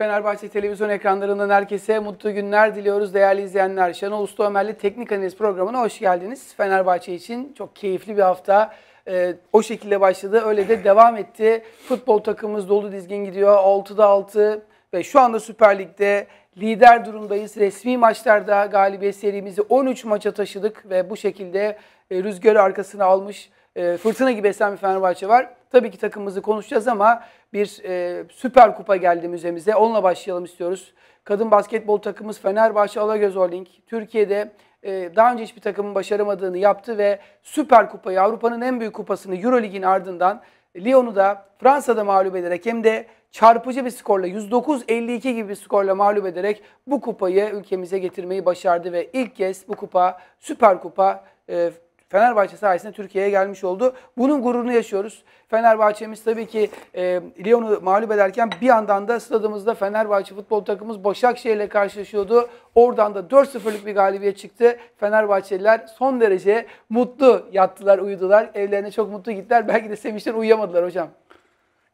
Fenerbahçe televizyon ekranlarından herkese mutlu günler diliyoruz değerli izleyenler. Şenol Usta Ömerli Teknik Analiz programına hoş geldiniz. Fenerbahçe için çok keyifli bir hafta e, o şekilde başladı. Öyle de devam etti. Futbol takımımız dolu dizgin gidiyor. 6'da 6 ve şu anda Süper Lig'de lider durumdayız. Resmi maçlarda galibiyet serimizi 13 maça taşıdık ve bu şekilde e, rüzgarı arkasına almış e, fırtına gibi esen bir Fenerbahçe var. Tabii ki takımımızı konuşacağız ama bir e, Süper Kupa geldi müzemize. Onunla başlayalım istiyoruz. Kadın basketbol takımımız Fenerbahçe Alagöz Holding Türkiye'de e, daha önce hiçbir takımın başaramadığını yaptı ve Süper Kupayı Avrupa'nın en büyük kupasını Eurolig'in ardından Lyon'u da Fransa'da mağlup ederek hem de çarpıcı bir skorla 109-52 gibi bir skorla mağlup ederek bu kupayı ülkemize getirmeyi başardı ve ilk kez bu kupa Süper Kupa e, Fenerbahçe sayesinde Türkiye'ye gelmiş oldu. Bunun gururunu yaşıyoruz. Fenerbahçe'miz tabii ki e, Lyon'u mağlup ederken bir yandan da stadımızda Fenerbahçe futbol takımımız Başakşehir'le karşılaşıyordu. Oradan da 4-0'lık bir galibiyet çıktı. Fenerbahçeliler son derece mutlu yattılar, uyudular. Evlerine çok mutlu gittiler. Belki de sevinçten uyuyamadılar hocam.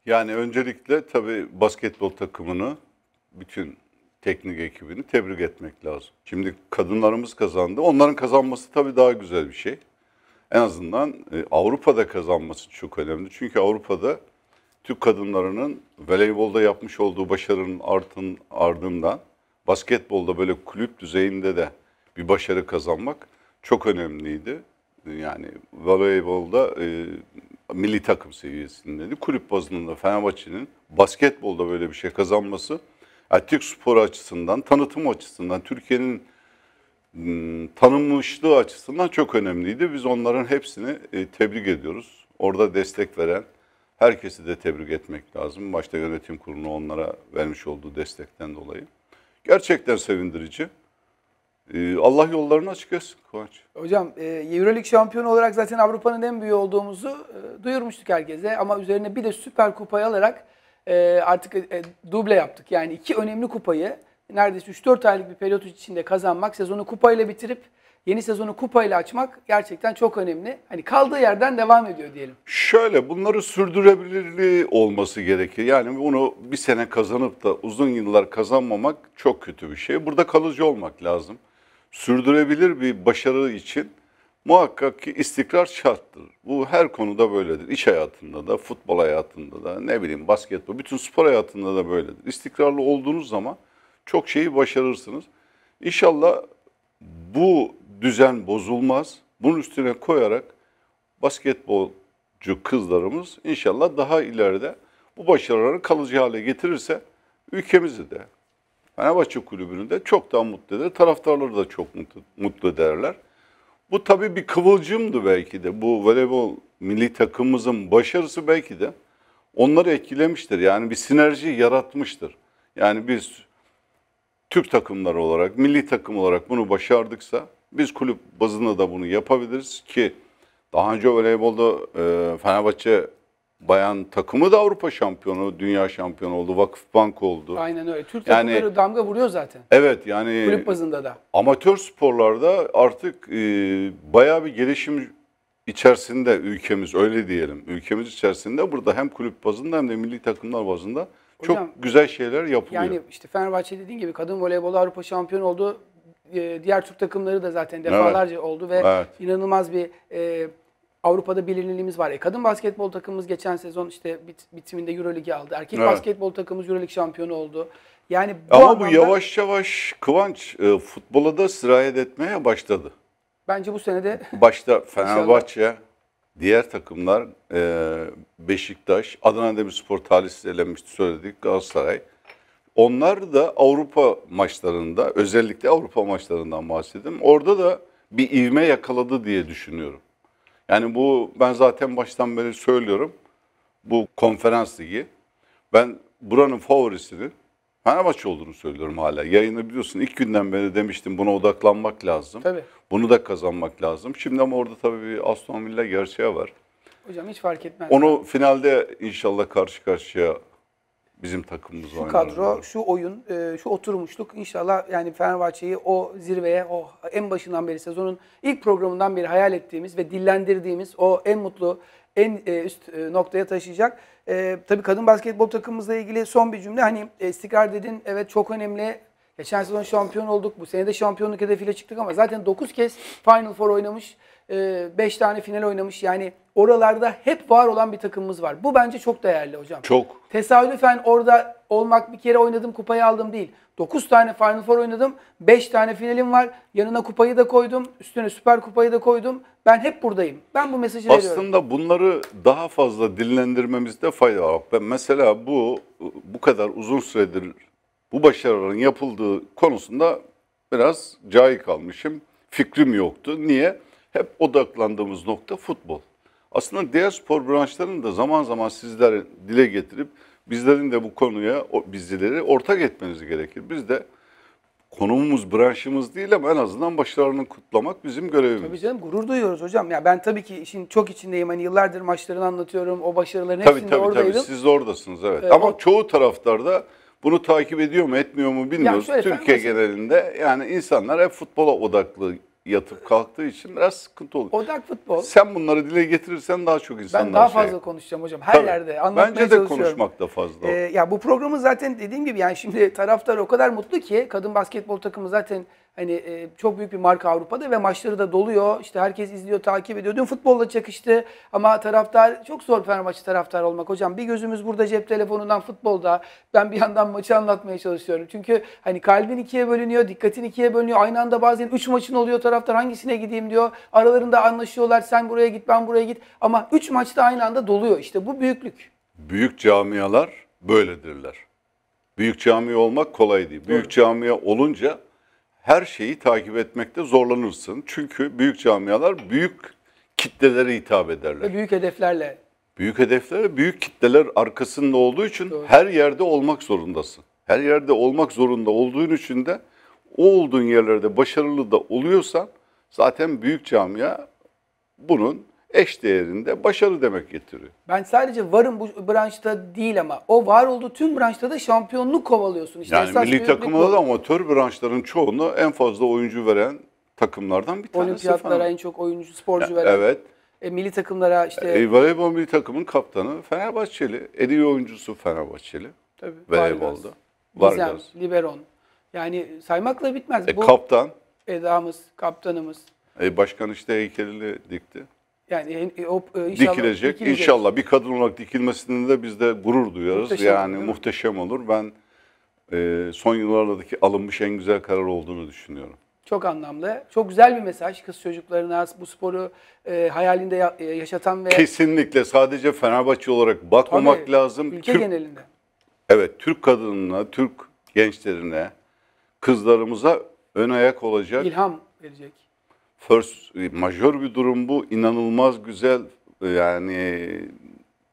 Yani öncelikle tabii basketbol takımını, bütün teknik ekibini tebrik etmek lazım. Şimdi kadınlarımız kazandı. Onların kazanması tabii daha güzel bir şey en azından e, Avrupa'da kazanması çok önemli. Çünkü Avrupa'da Türk kadınlarının voleybolda yapmış olduğu başarının artın ardından basketbolda böyle kulüp düzeyinde de bir başarı kazanmak çok önemliydi. Yani voleybolda e, milli takım seviyesindeydi. Kulüp bazında Fenerbahçe'nin basketbolda böyle bir şey kazanması yani Türk sporu açısından, tanıtım açısından, Türkiye'nin Hmm, tanınmışlığı açısından çok önemliydi. Biz onların hepsini e, tebrik ediyoruz. Orada destek veren herkesi de tebrik etmek lazım. Başta yönetim kurulu onlara vermiş olduğu destekten dolayı. Gerçekten sevindirici. E, Allah yollarını açık etsin Kıvanç. Hocam e, Euroleague şampiyonu olarak zaten Avrupa'nın en büyüğü olduğumuzu duyurmuştuk herkese. Ama üzerine bir de Süper Kupayı alarak artık duble yaptık. Yani iki önemli kupayı neredeyse 3-4 aylık bir periyot içinde kazanmak, sezonu kupayla bitirip yeni sezonu kupayla açmak gerçekten çok önemli. Hani kaldığı yerden devam ediyor diyelim. Şöyle bunları sürdürebilirliği olması gerekir. Yani bunu bir sene kazanıp da uzun yıllar kazanmamak çok kötü bir şey. Burada kalıcı olmak lazım. Sürdürebilir bir başarı için muhakkak ki istikrar şarttır. Bu her konuda böyledir. İş hayatında da, futbol hayatında da, ne bileyim basketbol, bütün spor hayatında da böyledir. İstikrarlı olduğunuz zaman çok şeyi başarırsınız. İnşallah bu düzen bozulmaz. Bunun üstüne koyarak basketbolcu kızlarımız inşallah daha ileride bu başarıları kalıcı hale getirirse ülkemizi de Fenerbahçe Kulübü'nü de çok daha mutlu eder. Taraftarları da çok mutlu, mutlu derler. Bu tabii bir kıvılcımdı belki de. Bu voleybol milli takımımızın başarısı belki de onları etkilemiştir. Yani bir sinerji yaratmıştır. Yani biz Türk takımları olarak, milli takım olarak bunu başardıksa biz kulüp bazında da bunu yapabiliriz ki daha önce voleybolda e, Fenerbahçe bayan takımı da Avrupa şampiyonu, dünya şampiyonu oldu, Vakıf Bank oldu. Aynen öyle. Türk yani, takımları damga vuruyor zaten. Evet yani. Kulüp bazında da. Amatör sporlarda artık e, bayağı bir gelişim içerisinde ülkemiz öyle diyelim. Ülkemiz içerisinde burada hem kulüp bazında hem de milli takımlar bazında Hocam, Çok güzel şeyler yapılıyor. Yani işte Fenerbahçe dediğin gibi kadın voleybol Avrupa şampiyonu oldu. Ee, diğer Türk takımları da zaten defalarca evet. oldu ve evet. inanılmaz bir e, Avrupa'da bilinirliğimiz var. E, kadın basketbol takımımız geçen sezon işte bit, bitiminde Euroligi aldı. Erkek evet. basketbol takımımız Eurolig şampiyonu oldu. Yani bu Ama bu yavaş yavaş Kıvanç e, futbola da sirayet etmeye başladı. Bence bu sene de başta Fenerbahçe Diğer takımlar e, Beşiktaş, Adana Demirspor talihsiz elenmişti söyledik Galatasaray. Onlar da Avrupa maçlarında özellikle Avrupa maçlarından bahsettim. Orada da bir ivme yakaladı diye düşünüyorum. Yani bu ben zaten baştan beri söylüyorum. Bu konferans ligi. Ben buranın favorisini Fenerbahçe olduğunu söylüyorum hala. Yayını biliyorsun ilk günden beri demiştim buna odaklanmak lazım. Tabii. Bunu da kazanmak lazım. Şimdi ama orada tabii bir Aston Villa gerçeği var. Hocam hiç fark etmez. Onu finalde inşallah karşı karşıya bizim takımımız şu kadro, var. şu oyun, e, şu oturmuşluk inşallah yani Fenerbahçe'yi o zirveye, o en başından beri sezonun ilk programından beri hayal ettiğimiz ve dillendirdiğimiz o en mutlu, en e, üst e, noktaya taşıyacak. E, tabii kadın basketbol takımımızla ilgili son bir cümle. Hani e, istikrar dedin evet çok önemli. Geçen sezon şampiyon olduk. Bu sene de şampiyonluk hedefiyle çıktık ama zaten 9 kez Final Four oynamış. 5 e, tane final oynamış. Yani oralarda hep var olan bir takımımız var. Bu bence çok değerli hocam. Çok. Tesadüfen orada olmak bir kere oynadım kupayı aldım değil. 9 tane Final Four oynadım. 5 tane finalim var. Yanına kupayı da koydum. Üstüne Süper Kupayı da koydum. Ben hep buradayım. Ben bu mesajı Aslında veriyorum. Aslında bunları daha fazla dinlendirmemizde fayda var. Ben mesela bu bu kadar uzun süredir bu başarıların yapıldığı konusunda biraz cahil kalmışım. Fikrim yoktu. Niye? Hep odaklandığımız nokta futbol. Aslında diğer spor branşlarının da zaman zaman sizler dile getirip Bizlerin de bu konuya o bizleri ortak etmeniz gerekir. Biz de konumumuz, branşımız değil ama en azından başarılarını kutlamak bizim görevimiz. Tabii canım gurur duyuyoruz hocam. Ya ben tabii ki işin çok içindeyim. Hani yıllardır maçlarını anlatıyorum. O başarıların tabii, hepsinde tabii, oradaydım. Tabii siz de oradasınız evet. Ee, ama çoğu taraftar da bunu takip ediyor mu etmiyor mu bilmiyoruz. Yani şöyle, Türkiye genelinde yani insanlar hep futbola odaklı yatıp kalktığı için biraz sıkıntı oluyor. Odak futbol. Sen bunları dile getirirsen daha çok insanlar Ben daha şey fazla şey... konuşacağım hocam. Her Tabii. yerde anlatmaya çalışıyorum. Bence de konuşmak da fazla. Ee, ya bu programı zaten dediğim gibi yani şimdi taraftar o kadar mutlu ki kadın basketbol takımı zaten Hani e, çok büyük bir marka Avrupa'da ve maçları da doluyor. İşte herkes izliyor, takip ediyor. Dün futbolla çakıştı ama taraftar çok zor Fenerbahçe taraftar olmak hocam. Bir gözümüz burada cep telefonundan futbolda. Ben bir yandan maçı anlatmaya çalışıyorum. Çünkü hani kalbin ikiye bölünüyor, dikkatin ikiye bölünüyor. Aynı anda bazen 3 maçın oluyor taraftar hangisine gideyim diyor. Aralarında anlaşıyorlar. Sen buraya git, ben buraya git. Ama 3 maçta aynı anda doluyor. İşte bu büyüklük. Büyük camialar böyledirler. Büyük cami olmak kolay değil. Büyük Doğru. camia olunca her şeyi takip etmekte zorlanırsın. Çünkü büyük camialar büyük kitlelere hitap ederler. Ve büyük hedeflerle. Büyük hedeflerle, büyük kitleler arkasında olduğu için Doğru. her yerde olmak zorundasın. Her yerde olmak zorunda olduğun için de o olduğun yerlerde başarılı da oluyorsan zaten büyük camia bunun eş değerinde başarı demek getiriyor. Ben sadece varım bu branşta değil ama o var olduğu tüm branşta da şampiyonluk kovalıyorsun. İşte yani milli takımda da amatör branşların çoğunu en fazla oyuncu veren takımlardan bir tanesi. Olimpiyatlara en çok oyuncu, sporcu ya, veren. Evet. E, milli takımlara işte... E, voleybol milli takımın kaptanı Fenerbahçeli. En iyi oyuncusu Fenerbahçeli. Tabii. Voleybolda. Vargas. Vargas. Gizem, Liberon. Yani saymakla bitmez. E, Bu... Kaptan. Edamız, kaptanımız. E, başkan işte heykeli dikti. Yani e, e, o, e, inşallah dikilecek. dikilecek. İnşallah bir kadın olarak dikilmesinde de biz de gurur duyarız. Muhteşem, yani muhteşem olur. Ben e, son yıllardaki alınmış en güzel karar olduğunu düşünüyorum. Çok anlamlı. Çok güzel bir mesaj kız çocuklarına bu sporu e, hayalinde ya, e, yaşatan ve... Kesinlikle sadece Fenerbahçe olarak bakmamak Tabii, lazım. Ülke Türk, genelinde. Evet, Türk kadınına, Türk gençlerine, kızlarımıza ön ayak olacak. İlham verecek first majör bir durum bu. İnanılmaz güzel e, yani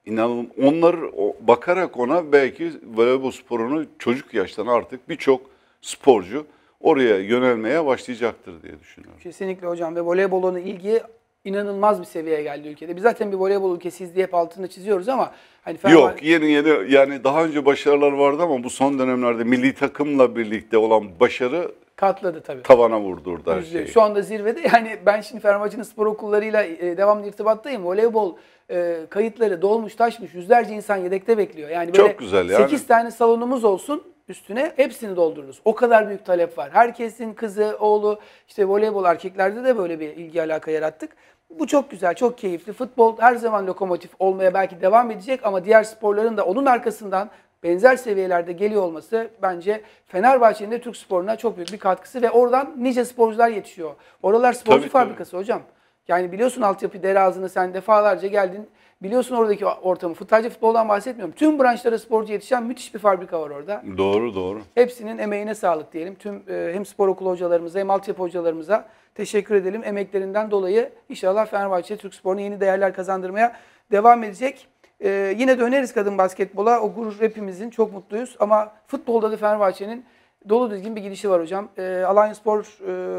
inanın Onlar bakarak ona belki voleybol sporunu çocuk yaştan artık birçok sporcu oraya yönelmeye başlayacaktır diye düşünüyorum. Kesinlikle hocam ve voleybolun ilgi inanılmaz bir seviyeye geldi ülkede. Biz zaten bir voleybol ülkesiyiz diye hep altını çiziyoruz ama hani Fenerbahçe... Yok yeni yeni yani daha önce başarılar vardı ama bu son dönemlerde milli takımla birlikte olan başarı Patladı tabii. Tavana vurdurdu her şeyi. Şu anda zirvede. Yani ben şimdi Fenerbahçe'nin spor okullarıyla e, devamlı irtibattayım. Voleybol e, kayıtları dolmuş taşmış yüzlerce insan yedekte bekliyor. Yani böyle Çok güzel yani. 8 tane salonumuz olsun üstüne hepsini doldururuz. O kadar büyük talep var. Herkesin kızı, oğlu işte voleybol erkeklerde de böyle bir ilgi alaka yarattık. Bu çok güzel, çok keyifli. Futbol her zaman lokomotif olmaya belki devam edecek ama diğer sporların da onun arkasından benzer seviyelerde geliyor olması bence Fenerbahçe'nin de Türk sporuna çok büyük bir katkısı ve oradan nice sporcular yetişiyor. Oralar sporcu tabii, fabrikası tabii. hocam. Yani biliyorsun altyapı derazını sen defalarca geldin. Biliyorsun oradaki ortamı. Sadece futboldan bahsetmiyorum. Tüm branşlara sporcu yetişen müthiş bir fabrika var orada. Doğru doğru. Hepsinin emeğine sağlık diyelim. Tüm e, hem spor okulu hocalarımıza hem altyapı hocalarımıza teşekkür edelim. Emeklerinden dolayı inşallah Fenerbahçe Türk sporunu yeni değerler kazandırmaya devam edecek. Ee, yine döneriz kadın basketbola. O gurur hepimizin. Çok mutluyuz. Ama futbolda da Fenerbahçe'nin dolu düzgün bir gidişi var hocam. Ee, Alanya Spor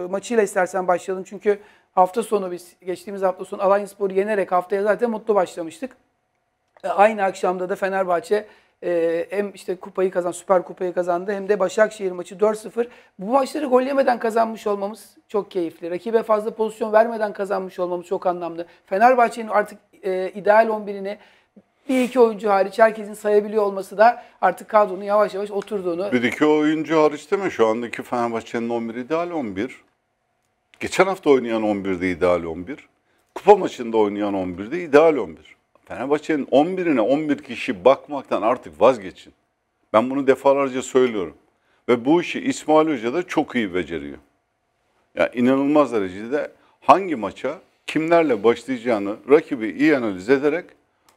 e, maçıyla istersen başlayalım. Çünkü hafta sonu biz geçtiğimiz hafta sonu Alanya Spor'u yenerek haftaya zaten mutlu başlamıştık. E, aynı akşamda da Fenerbahçe e, hem işte kupayı kazan, süper kupayı kazandı hem de Başakşehir maçı 4-0. Bu maçları gol yemeden kazanmış olmamız çok keyifli. Rakibe fazla pozisyon vermeden kazanmış olmamız çok anlamlı. Fenerbahçe'nin artık e, ideal 11'ini bir iki oyuncu hariç herkesin sayabiliyor olması da artık kadronun yavaş yavaş oturduğunu. Bir iki oyuncu hariç değil mi? Şu andaki Fenerbahçe'nin 11 ideal 11. Geçen hafta oynayan 11'de ideal 11. Kupa maçında oynayan 11'de ideal 11. Fenerbahçe'nin 11'ine 11 kişi bakmaktan artık vazgeçin. Ben bunu defalarca söylüyorum. Ve bu işi İsmail Hoca da çok iyi beceriyor. Yani inanılmaz derecede hangi maça kimlerle başlayacağını rakibi iyi analiz ederek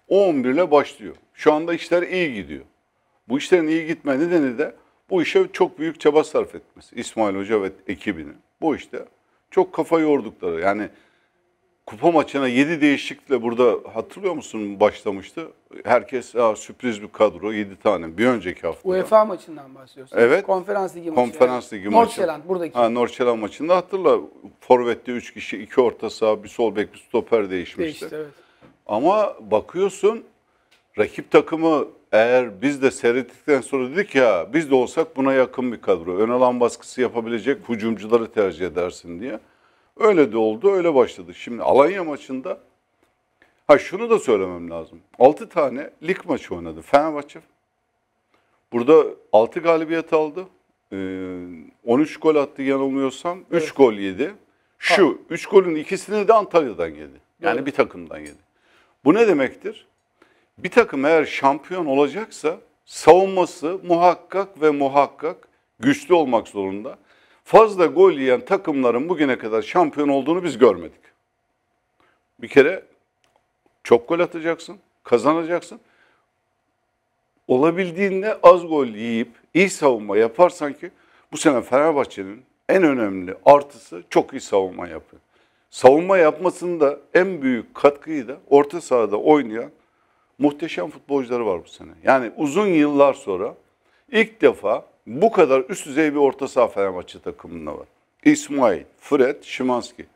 11 ile başlıyor. Şu anda işler iyi gidiyor. Bu işlerin iyi gitme nedeni de bu işe çok büyük çaba sarf etmesi. İsmail Hoca ve ekibinin. Bu işte çok kafa yordukları. Yani kupa maçına 7 değişiklikle burada hatırlıyor musun başlamıştı? Herkes Aa, sürpriz bir kadro 7 tane bir önceki hafta. UEFA maçından bahsediyorsun. Evet. Konferans ligi maçı. Konferans ligi yani. maçı. Norçeland buradaki. Ha, Norçeland maçında hatırla. Forvet'te 3 kişi, 2 orta saha, bir sol bek, bir stoper değişmişti. Değişti evet. Ama bakıyorsun rakip takımı eğer biz de seyrettikten sonra dedik ya biz de olsak buna yakın bir kadro. Ön alan baskısı yapabilecek hücumcuları tercih edersin diye. Öyle de oldu, öyle başladı. Şimdi Alanya maçında ha şunu da söylemem lazım. 6 tane lig maçı oynadı Fenerbahçe. Burada 6 galibiyet aldı. 13 ee, gol attı yanılmıyorsam. 3 evet. gol yedi. Şu ha. 3 golün ikisini de Antalya'dan yedi. Yani evet. bir takımdan yedi. Bu ne demektir? Bir takım eğer şampiyon olacaksa savunması muhakkak ve muhakkak güçlü olmak zorunda. Fazla gol yiyen takımların bugüne kadar şampiyon olduğunu biz görmedik. Bir kere çok gol atacaksın, kazanacaksın. Olabildiğinde az gol yiyip iyi savunma yaparsan ki bu sene Fenerbahçe'nin en önemli artısı çok iyi savunma yapıyor savunma yapmasında en büyük katkıyı da orta sahada oynayan muhteşem futbolcuları var bu sene. Yani uzun yıllar sonra ilk defa bu kadar üst düzey bir orta saha Fenerbahçe takımında var. İsmail, Fred, Şimanski.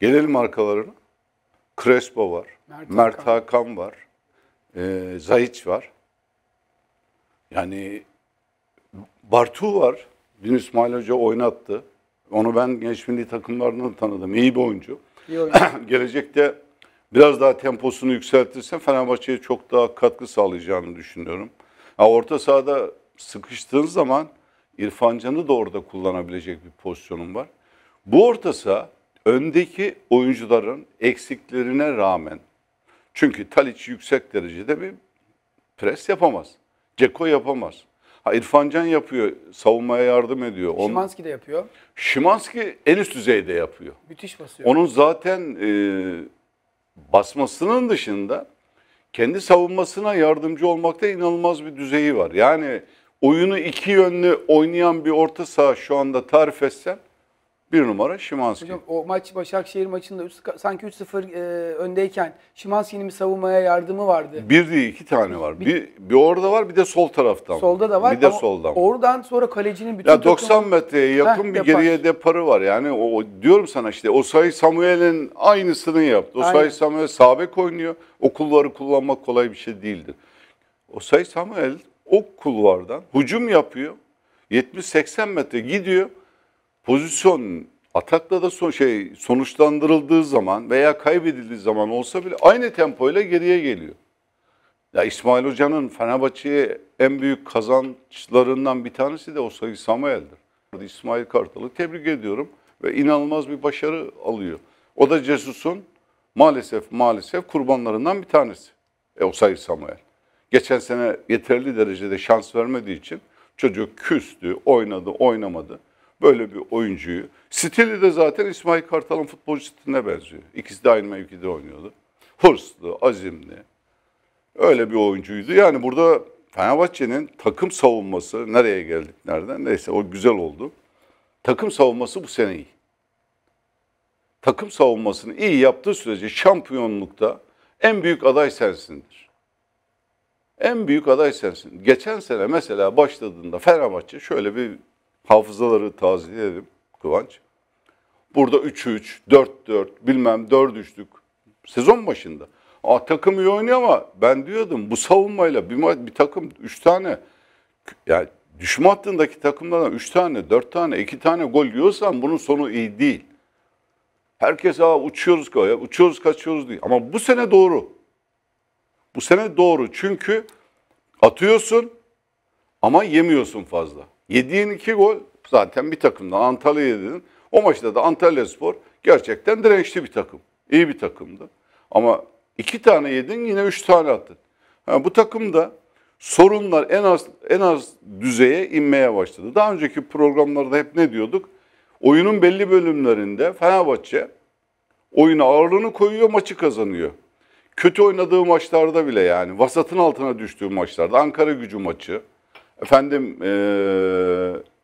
Gelelim arkalarına. Crespo var. Mert, Mert Hakan var. E, Zayiç var. Yani Bartu var. Dün İsmail Hoca oynattı. Onu ben genç milli takımlarından tanıdım. İyi bir oyuncu. İyi oyuncu. Gelecekte biraz daha temposunu yükseltirse Fenerbahçe'ye çok daha katkı sağlayacağını düşünüyorum. Ha, orta sahada sıkıştığın zaman İrfan Can'ı da orada kullanabilecek bir pozisyonum var. Bu orta saha öndeki oyuncuların eksiklerine rağmen çünkü Talic yüksek derecede bir pres yapamaz. Ceko yapamaz. Ha İrfan Can yapıyor, savunmaya yardım ediyor. Onun, Şimanski de yapıyor. Şimanski en üst düzeyde yapıyor. Müthiş basıyor. Onun zaten e, basmasının dışında kendi savunmasına yardımcı olmakta inanılmaz bir düzeyi var. Yani oyunu iki yönlü oynayan bir orta saha şu anda tarif etsem bir numara Şimanski. Hocam o maç Başakşehir maçında 3, sanki 3-0 e, öndeyken Şimanski'nin bir savunmaya yardımı vardı. Bir değil iki tane var. Bir, bir, bir orada var bir de sol taraftan. Solda da var. Bir de soldan. Oradan sonra kalecinin bütün Ya 90 takımı... metreye yakın Heh, bir yapar. geriye deparı var. Yani o, o diyorum sana işte o sayı Samuel'in aynısını yaptı. O Aynen. sayı Samuel sabek oynuyor. O kulvarı kullanmak kolay bir şey değildir. O sayı Samuel o kulvardan hücum yapıyor. 70-80 metre gidiyor pozisyon atakla da son şey sonuçlandırıldığı zaman veya kaybedildiği zaman olsa bile aynı tempoyla geriye geliyor. Ya İsmail Hoca'nın Fenerbahçe'ye en büyük kazançlarından bir tanesi de o sayı Samuel'dir. İsmail Kartal'ı tebrik ediyorum ve inanılmaz bir başarı alıyor. O da Cesus'un maalesef maalesef kurbanlarından bir tanesi. E, o sayı Samuel. Geçen sene yeterli derecede şans vermediği için çocuk küstü, oynadı, oynamadı böyle bir oyuncuyu. Stili de zaten İsmail Kartal'ın futbol stiline benziyor. İkisi de aynı mevkide oynuyordu. Hırslı, azimli. Öyle bir oyuncuydu. Yani burada Fenerbahçe'nin takım savunması nereye geldik nereden neyse o güzel oldu. Takım savunması bu sene iyi. Takım savunmasını iyi yaptığı sürece şampiyonlukta en büyük aday sensindir. En büyük aday sensin. Geçen sene mesela başladığında Fenerbahçe şöyle bir hafızaları taziye Kıvanç. Burada 3-3, 4-4, bilmem 4-3'lük sezon başında. Aa, takım iyi oynuyor ama ben diyordum bu savunmayla bir, bir takım 3 tane yani düşme hattındaki takımlardan 3 tane, 4 tane, 2 tane gol yiyorsan bunun sonu iyi değil. Herkes Aa, uçuyoruz, uçuyoruz kaçıyoruz diyor. Ama bu sene doğru. Bu sene doğru çünkü atıyorsun ama yemiyorsun fazla. Yediğin iki gol zaten bir takımdan Antalya yedin. O maçta da Antalya Spor gerçekten dirençli bir takım. İyi bir takımdı. Ama iki tane yedin yine üç tane attın. Yani bu takımda sorunlar en az en az düzeye inmeye başladı. Daha önceki programlarda hep ne diyorduk? Oyunun belli bölümlerinde Fenerbahçe oyuna ağırlığını koyuyor, maçı kazanıyor. Kötü oynadığı maçlarda bile yani vasatın altına düştüğü maçlarda Ankara gücü maçı, Efendim e,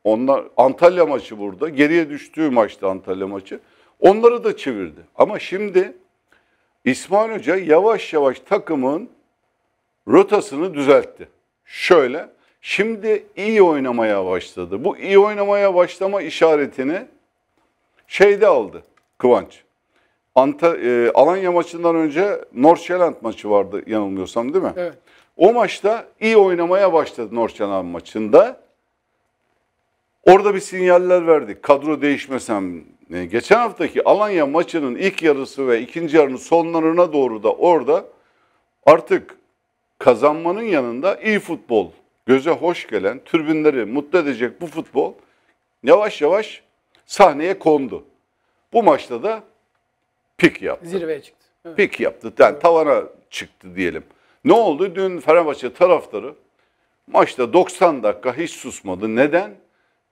onlar Antalya maçı burada. Geriye düştüğü maçtı Antalya maçı. Onları da çevirdi. Ama şimdi İsmail Hoca yavaş yavaş takımın rotasını düzeltti. Şöyle, şimdi iyi oynamaya başladı. Bu iyi oynamaya başlama işaretini şeyde aldı Kıvanç. Anta, e, Alanya maçından önce Norşeland maçı vardı yanılmıyorsam değil mi? Evet. O maçta iyi oynamaya başladı Norçanan maçında. Orada bir sinyaller verdi. Kadro değişmesem geçen haftaki Alanya maçının ilk yarısı ve ikinci yarının sonlarına doğru da orada artık kazanmanın yanında iyi futbol, göze hoş gelen, türbinleri mutlu edecek bu futbol yavaş yavaş sahneye kondu. Bu maçta da pik yaptı. Zirveye çıktı. Evet. Pik yaptı. Yani evet. tavana çıktı diyelim. Ne oldu? Dün Fenerbahçe taraftarı maçta 90 dakika hiç susmadı. Neden?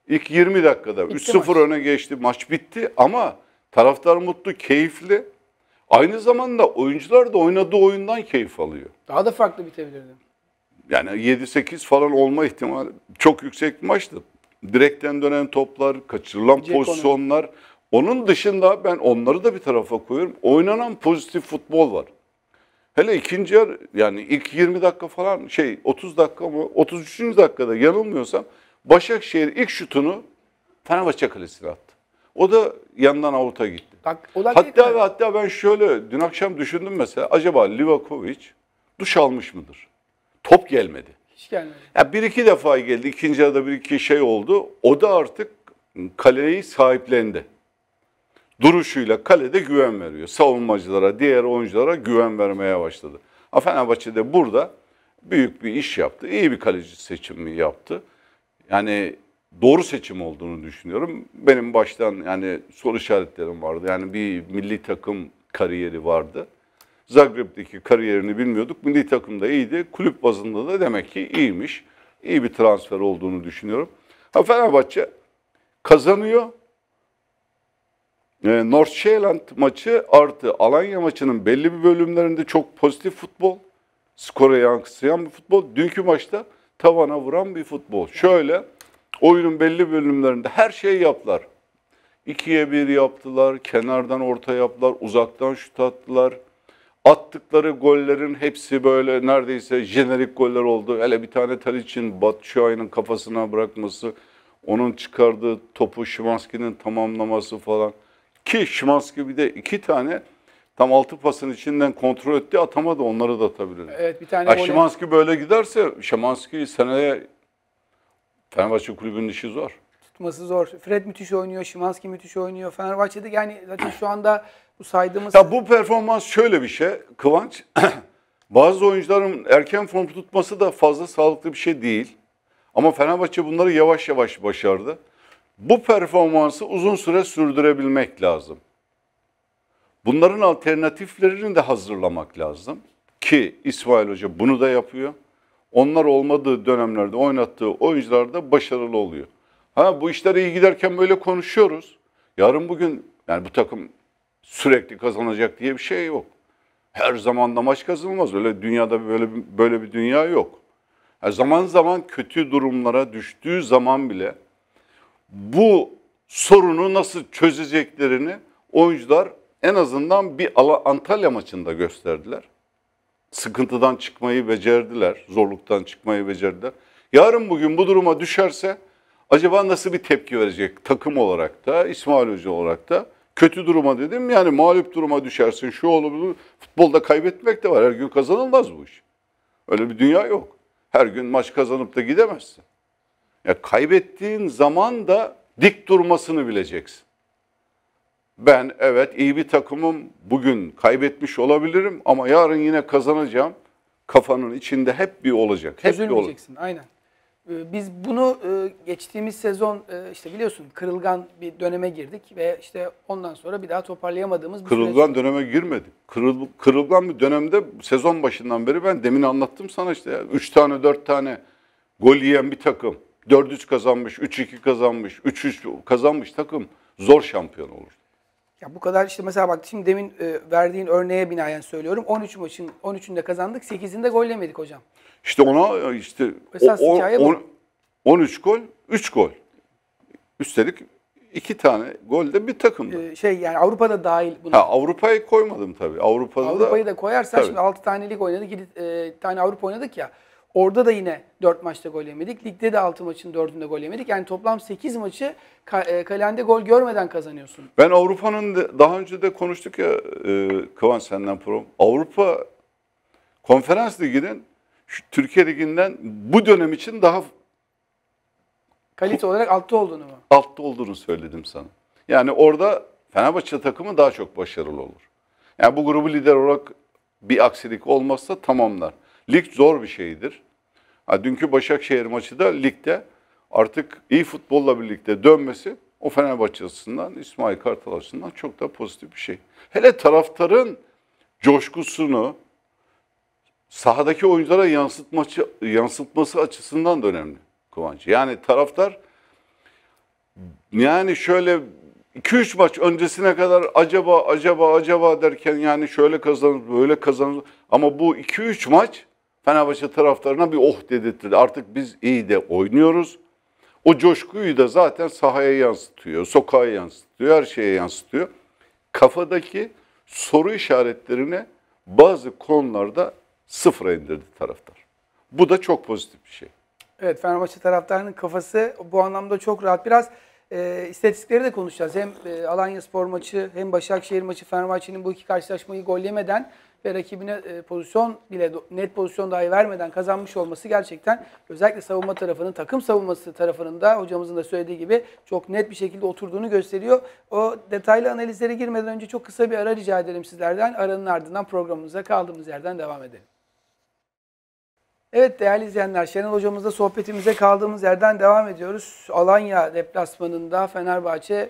İlk 20 dakikada 3-0 öne geçti. Maç bitti ama taraftar mutlu, keyifli. Aynı zamanda oyuncular da oynadığı oyundan keyif alıyor. Daha da farklı bitebilirdi. Yani 7-8 falan olma ihtimali çok yüksek bir maçtı. Direkten dönen toplar, kaçırılan Cek pozisyonlar. Onu. Onun dışında ben onları da bir tarafa koyuyorum. Oynanan pozitif futbol var. Hele ikinci yarı yani ilk 20 dakika falan şey 30 dakika mı 33. dakikada yanılmıyorsam Başakşehir ilk şutunu Fenerbahçe kalesine attı. O da yandan avuta gitti. Bak, hatta ve hatta ben şöyle dün akşam düşündüm mesela acaba Livakovic duş almış mıdır? Top gelmedi. Hiç gelmedi. Ya bir iki defa geldi. İkinci arada bir iki şey oldu. O da artık kaleyi sahiplendi duruşuyla kalede güven veriyor. Savunmacılara, diğer oyunculara güven vermeye başladı. Ha Fenerbahçe de burada büyük bir iş yaptı. İyi bir kaleci seçimi yaptı. Yani doğru seçim olduğunu düşünüyorum. Benim baştan yani soru işaretlerim vardı. Yani bir milli takım kariyeri vardı. Zagreb'deki kariyerini bilmiyorduk. Milli takımda iyiydi. Kulüp bazında da demek ki iyiymiş. İyi bir transfer olduğunu düşünüyorum. Ha Fenerbahçe kazanıyor e, ee, North Zealand maçı artı Alanya maçının belli bir bölümlerinde çok pozitif futbol, skora yansıyan bir futbol. Dünkü maçta tavana vuran bir futbol. Şöyle oyunun belli bölümlerinde her şeyi yaptılar. İkiye bir yaptılar, kenardan orta yaptılar, uzaktan şut attılar. Attıkları gollerin hepsi böyle neredeyse jenerik goller oldu. Hele bir tane için Batshuayi'nin kafasına bırakması, onun çıkardığı topu Şimanski'nin tamamlaması falan. Ki Şimanski bir de iki tane tam altı pasın içinden kontrol etti atamadı onları da atabilirdi. Evet bir tane ha, Şimanski böyle giderse Şimanski seneye Fenerbahçe kulübünün işi zor. Tutması zor. Fred müthiş oynuyor, Şimanski müthiş oynuyor. Fenerbahçe'de yani zaten şu anda bu saydığımız... Ya bu performans şöyle bir şey Kıvanç. Bazı oyuncuların erken form tutması da fazla sağlıklı bir şey değil. Ama Fenerbahçe bunları yavaş yavaş başardı. Bu performansı uzun süre sürdürebilmek lazım. Bunların alternatiflerini de hazırlamak lazım. Ki İsmail Hoca bunu da yapıyor. Onlar olmadığı dönemlerde oynattığı oyuncular da başarılı oluyor. Ha bu işler iyi giderken böyle konuşuyoruz. Yarın bugün yani bu takım sürekli kazanacak diye bir şey yok. Her zaman da maç kazanılmaz. Öyle dünyada böyle böyle bir dünya yok. Yani zaman zaman kötü durumlara düştüğü zaman bile bu sorunu nasıl çözeceklerini oyuncular en azından bir Antalya maçında gösterdiler. Sıkıntıdan çıkmayı becerdiler, zorluktan çıkmayı becerdiler. Yarın bugün bu duruma düşerse acaba nasıl bir tepki verecek takım olarak da, İsmail Hoca olarak da? Kötü duruma dedim yani mağlup duruma düşersin, şu olur, futbolda kaybetmek de var. Her gün kazanılmaz bu iş. Öyle bir dünya yok. Her gün maç kazanıp da gidemezsin. Ya kaybettiğin zaman da dik durmasını bileceksin. Ben evet iyi bir takımım. Bugün kaybetmiş olabilirim ama yarın yine kazanacağım. Kafanın içinde hep bir olacak. Hep aynen. Ee, biz bunu e, geçtiğimiz sezon e, işte biliyorsun kırılgan bir döneme girdik ve işte ondan sonra bir daha toparlayamadığımız bir Kırılgan süreç. döneme girmedik. Kırıl, kırılgan bir dönemde sezon başından beri ben demin anlattım sana işte. Ya, üç tane dört tane gol yiyen bir takım. 4-3 kazanmış, 3-2 kazanmış, 3-3 kazanmış takım zor şampiyon olur. Ya bu kadar işte mesela bak şimdi demin e, verdiğin örneğe binaen söylüyorum. 13 maçın 13'ünde kazandık, 8'inde gollemedik hocam. İşte ona e, işte Esas o, on, 13 gol, 3 gol. Üstelik iki tane gol de bir takımda. Ee, şey yani Avrupa'da dahil buna. Ha Avrupa'yı koymadım tabii. Avrupa'da Avrupa'yı da, da koyarsan şimdi 6 tane lig oynadık, 7 e, tane Avrupa oynadık ya. Orada da yine 4 maçta gol yemedik. Ligde de 6 maçın 4'ünde gol yemedik. Yani toplam 8 maçı e, kalende gol görmeden kazanıyorsun. Ben Avrupa'nın daha önce de konuştuk ya e, Kıvanç senden program. Avrupa konferans liginin Türkiye liginden bu dönem için daha kalite olarak altta olduğunu mu? Altta olduğunu söyledim sana. Yani orada Fenerbahçe takımı daha çok başarılı olur. Yani bu grubu lider olarak bir aksilik olmazsa tamamlar. Lig zor bir şeydir. Ha, dünkü Başakşehir maçı da ligde artık iyi futbolla birlikte dönmesi o Fenerbahçe açısından, İsmail Kartal açısından çok da pozitif bir şey. Hele taraftarın coşkusunu sahadaki oyunculara yansıtması, yansıtması açısından da önemli Kıvanç. Yani taraftar yani şöyle 2-3 maç öncesine kadar acaba acaba acaba derken yani şöyle kazanır böyle kazanır ama bu 2-3 maç Fenerbahçe taraftarına bir oh dedirtti. Artık biz iyi de oynuyoruz. O coşkuyu da zaten sahaya yansıtıyor, sokağa yansıtıyor, her şeye yansıtıyor. Kafadaki soru işaretlerini bazı konularda sıfıra indirdi taraftar. Bu da çok pozitif bir şey. Evet Fenerbahçe taraftarının kafası bu anlamda çok rahat. Biraz e, istatistikleri de konuşacağız. Hem e, Alanya Spor maçı hem Başakşehir maçı Fenerbahçe'nin bu iki karşılaşmayı gol yemeden ve rakibine e, pozisyon bile net pozisyon dahi vermeden kazanmış olması gerçekten özellikle savunma tarafının takım savunması tarafının da hocamızın da söylediği gibi çok net bir şekilde oturduğunu gösteriyor. O detaylı analizlere girmeden önce çok kısa bir ara rica edelim sizlerden. Aranın ardından programımıza kaldığımız yerden devam edelim. Evet değerli izleyenler, Şenol hocamızla sohbetimize kaldığımız yerden devam ediyoruz. Alanya deplasmanında Fenerbahçe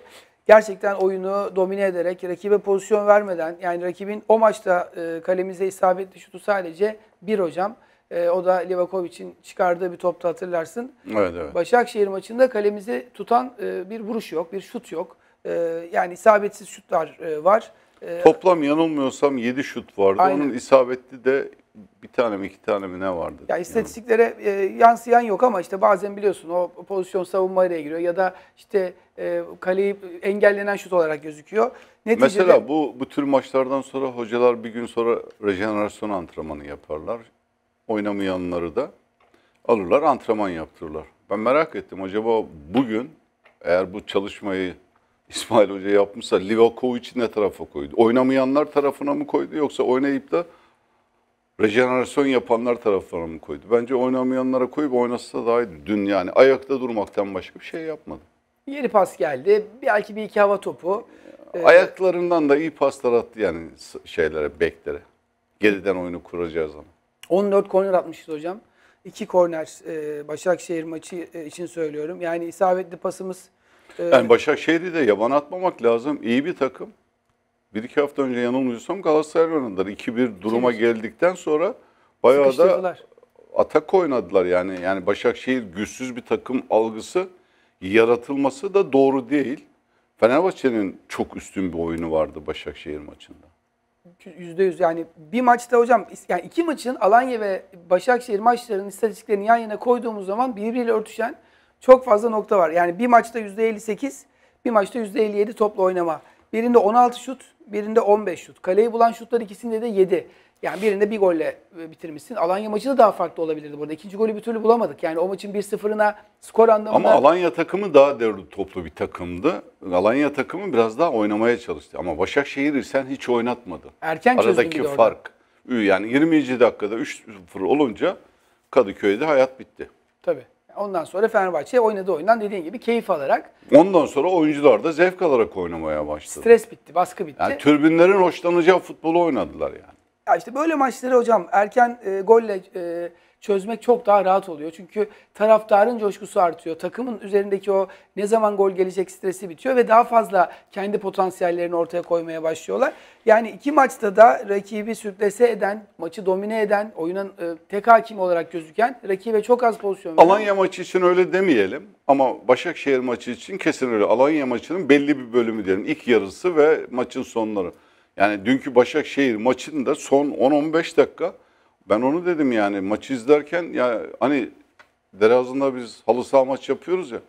gerçekten oyunu domine ederek, rakibe pozisyon vermeden, yani rakibin o maçta e, kalemize isabetli şutu sadece bir hocam. E, o da Livakovic'in çıkardığı bir topta hatırlarsın. Evet, evet. Başakşehir maçında kalemize tutan e, bir vuruş yok, bir şut yok. E, yani isabetsiz şutlar e, var. E, Toplam yanılmıyorsam 7 şut vardı. Aynen. Onun isabetli de bir tane mi iki tane mi ne vardı? Ya istatistiklere e, yansıyan yok ama işte bazen biliyorsun o pozisyon savunma araya giriyor ya da işte e, kaleyi engellenen şut olarak gözüküyor. Neticede, Mesela bu bu tür maçlardan sonra hocalar bir gün sonra rejenerasyon antrenmanı yaparlar. Oynamayanları da alırlar antrenman yaptırırlar. Ben merak ettim acaba bugün eğer bu çalışmayı İsmail Hoca yapmışsa Livakovic'i ne tarafa koydu? Oynamayanlar tarafına mı koydu yoksa oynayıp da rejenerasyon yapanlar taraflarına mı koydu? Bence oynamayanlara koyup oynatsa daha iyi. Dün yani ayakta durmaktan başka bir şey yapmadı. Yeni pas geldi. Belki bir iki hava topu. Ee, Ayaklarından da iyi paslar attı yani şeylere, beklere. Geriden oyunu kuracağız ama. 14 korner atmıştı hocam. 2 korner e, Başakşehir maçı e, için söylüyorum. Yani isabetli pasımız... E, yani Başakşehir'i de yaban atmamak lazım. İyi bir takım bir iki hafta önce yanılmıyorsam Galatasaray oranında 2-1 duruma geldikten sonra bayağı da atak oynadılar yani. Yani Başakşehir güçsüz bir takım algısı yaratılması da doğru değil. Fenerbahçe'nin çok üstün bir oyunu vardı Başakşehir maçında. %100 yani bir maçta hocam yani iki maçın Alanya ve Başakşehir maçlarının istatistiklerini yan yana koyduğumuz zaman birbiriyle örtüşen çok fazla nokta var. Yani bir maçta %58, bir maçta %57 topla oynama. Birinde 16 şut, birinde 15 şut. Kaleyi bulan şutlar ikisinde de 7. Yani birinde bir golle e, bitirmişsin. Alanya maçı da daha farklı olabilirdi burada. İkinci golü bir türlü bulamadık. Yani o maçın 1-0'ına skor anlamında... Ama Alanya takımı daha derli toplu bir takımdı. Alanya takımı biraz daha oynamaya çalıştı. Ama Başakşehir sen hiç oynatmadın. Erken Aradaki fark. Yani 20. dakikada 3-0 olunca Kadıköy'de hayat bitti. Tabii. Ondan sonra Fenerbahçe oynadığı oyundan dediğin gibi keyif alarak. Ondan sonra oyuncular da zevk alarak oynamaya başladı. Stres bitti, baskı bitti. Yani türbinlerin hoşlanacağı futbolu oynadılar yani. Ya işte böyle maçları hocam erken e, golle e, çözmek çok daha rahat oluyor. Çünkü taraftarın coşkusu artıyor. Takımın üzerindeki o ne zaman gol gelecek stresi bitiyor ve daha fazla kendi potansiyellerini ortaya koymaya başlıyorlar. Yani iki maçta da rakibi sürtlese eden, maçı domine eden, oyunun e, tek hakim olarak gözüken rakibe çok az pozisyon veren. Alanya maçı için öyle demeyelim ama Başakşehir maçı için kesin öyle. Alanya maçının belli bir bölümü diyelim. İlk yarısı ve maçın sonları. Yani dünkü Başakşehir maçında son 10-15 dakika ben onu dedim yani maçı izlerken ya hani Derazında biz halı saha maç yapıyoruz ya.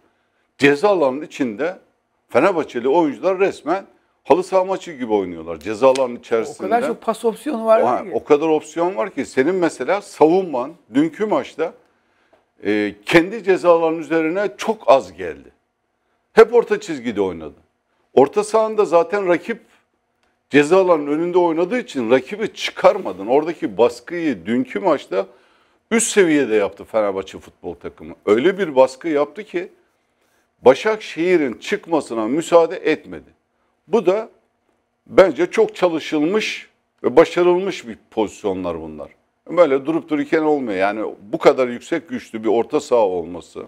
Ceza alanının içinde Fenerbahçeli oyuncular resmen halı saha maçı gibi oynuyorlar. Ceza alanının içerisinde. O kadar çok pas opsiyonu var. O, ha, o kadar opsiyon var ki senin mesela savunman dünkü maçta e, kendi cezaların üzerine çok az geldi. Hep orta çizgide oynadı. Orta sahanda zaten rakip ceza önünde oynadığı için rakibi çıkarmadın. Oradaki baskıyı dünkü maçta üst seviyede yaptı Fenerbahçe futbol takımı. Öyle bir baskı yaptı ki Başakşehir'in çıkmasına müsaade etmedi. Bu da bence çok çalışılmış ve başarılmış bir pozisyonlar bunlar. Böyle durup dururken olmuyor. Yani bu kadar yüksek güçlü bir orta saha olması,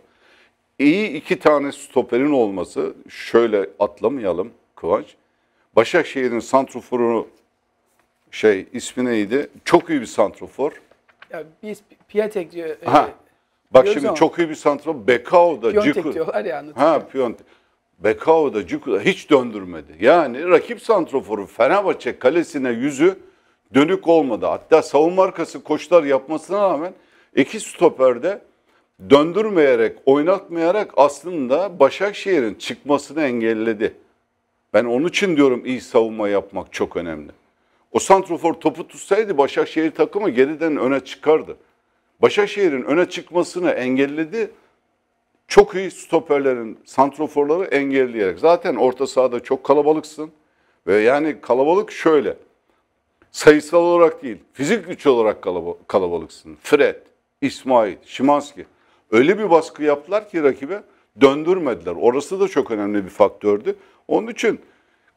iyi iki tane stoperin olması, şöyle atlamayalım Kıvanç, Başakşehir'in santroforu şey ismi neydi? Çok iyi bir santrofor. Ya biz Piatek diyor. E, ha. E, Bak şimdi ama. çok iyi bir santrofor. Bekao'da Piontek Ciku. diyorlar ya anlatıyor. Ha Piontek. Bekao'da Ciku'da hiç döndürmedi. Yani rakip santroforu Fenerbahçe kalesine yüzü dönük olmadı. Hatta savunma arkası koşular yapmasına rağmen iki stoperde döndürmeyerek, oynatmayarak aslında Başakşehir'in çıkmasını engelledi. Ben onun için diyorum iyi savunma yapmak çok önemli. O santrofor topu tutsaydı Başakşehir takımı geriden öne çıkardı. Başakşehir'in öne çıkmasını engelledi. Çok iyi stoperlerin santroforları engelleyerek. Zaten orta sahada çok kalabalıksın. Ve yani kalabalık şöyle. Sayısal olarak değil, fizik güç olarak kalabalıksın. Fred, İsmail, Şimanski. Öyle bir baskı yaptılar ki rakibe döndürmediler. Orası da çok önemli bir faktördü. Onun için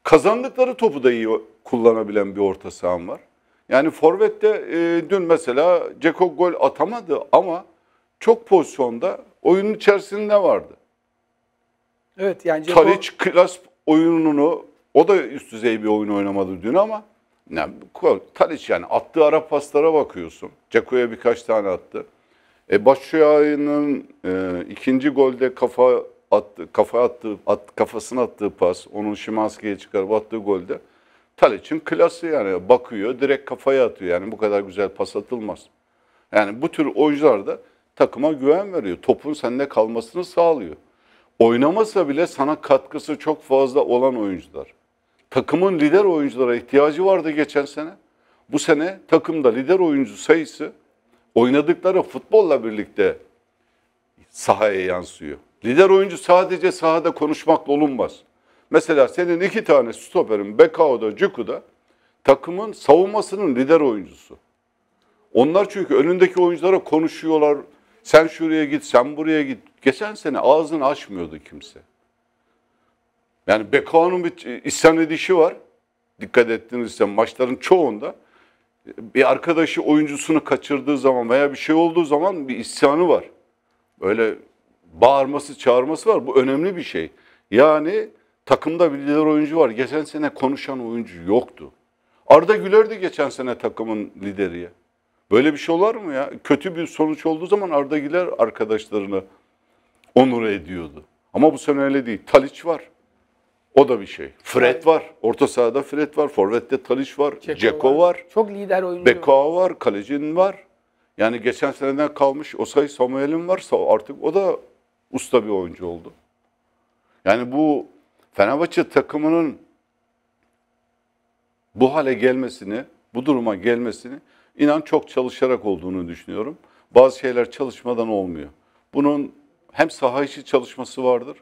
kazandıkları topu da iyi kullanabilen bir orta saham var. Yani Forvet'te e, dün mesela Ceko gol atamadı ama çok pozisyonda oyunun içerisinde vardı. Evet yani Ceko... Taric klas oyununu o da üst düzey bir oyun oynamadı dün ama yani, Taliç yani attığı ara paslara bakıyorsun. Ceko'ya birkaç tane attı. E, Başşuay'ın e, ikinci golde kafa attı, kafa attığı, at, kafasına attığı pas, onun Şimanski'ye çıkarıp attığı golde Talic'in klası yani bakıyor, direkt kafaya atıyor. Yani bu kadar güzel pas atılmaz. Yani bu tür oyuncular da takıma güven veriyor. Topun sende kalmasını sağlıyor. Oynamasa bile sana katkısı çok fazla olan oyuncular. Takımın lider oyunculara ihtiyacı vardı geçen sene. Bu sene takımda lider oyuncu sayısı oynadıkları futbolla birlikte sahaya yansıyor. Lider oyuncu sadece sahada konuşmakla olunmaz. Mesela senin iki tane stoperin Bekao'da, Cuku'da takımın savunmasının lider oyuncusu. Onlar çünkü önündeki oyunculara konuşuyorlar. Sen şuraya git, sen buraya git. Geçen sene ağzını açmıyordu kimse. Yani Bekao'nun bir isyan edişi var. Dikkat ettiğinizde maçların çoğunda bir arkadaşı oyuncusunu kaçırdığı zaman veya bir şey olduğu zaman bir isyanı var. Böyle bağırması, çağırması var. Bu önemli bir şey. Yani takımda bir lider oyuncu var. Geçen sene konuşan oyuncu yoktu. Arda Güler'di geçen sene takımın lideri Böyle bir şey olur mu ya? Kötü bir sonuç olduğu zaman Arda Güler arkadaşlarını onur ediyordu. Ama bu sene öyle değil. Taliç var. O da bir şey. Fred var. Orta sahada Fred var. Forvet'te Taliç var. Ceko, var. var. Çok lider oyuncu. Beka var. Kaleci'nin var. Yani geçen seneden kalmış Osay Samuel'in var. Artık o da usta bir oyuncu oldu. Yani bu Fenerbahçe takımının bu hale gelmesini, bu duruma gelmesini inan çok çalışarak olduğunu düşünüyorum. Bazı şeyler çalışmadan olmuyor. Bunun hem saha içi çalışması vardır,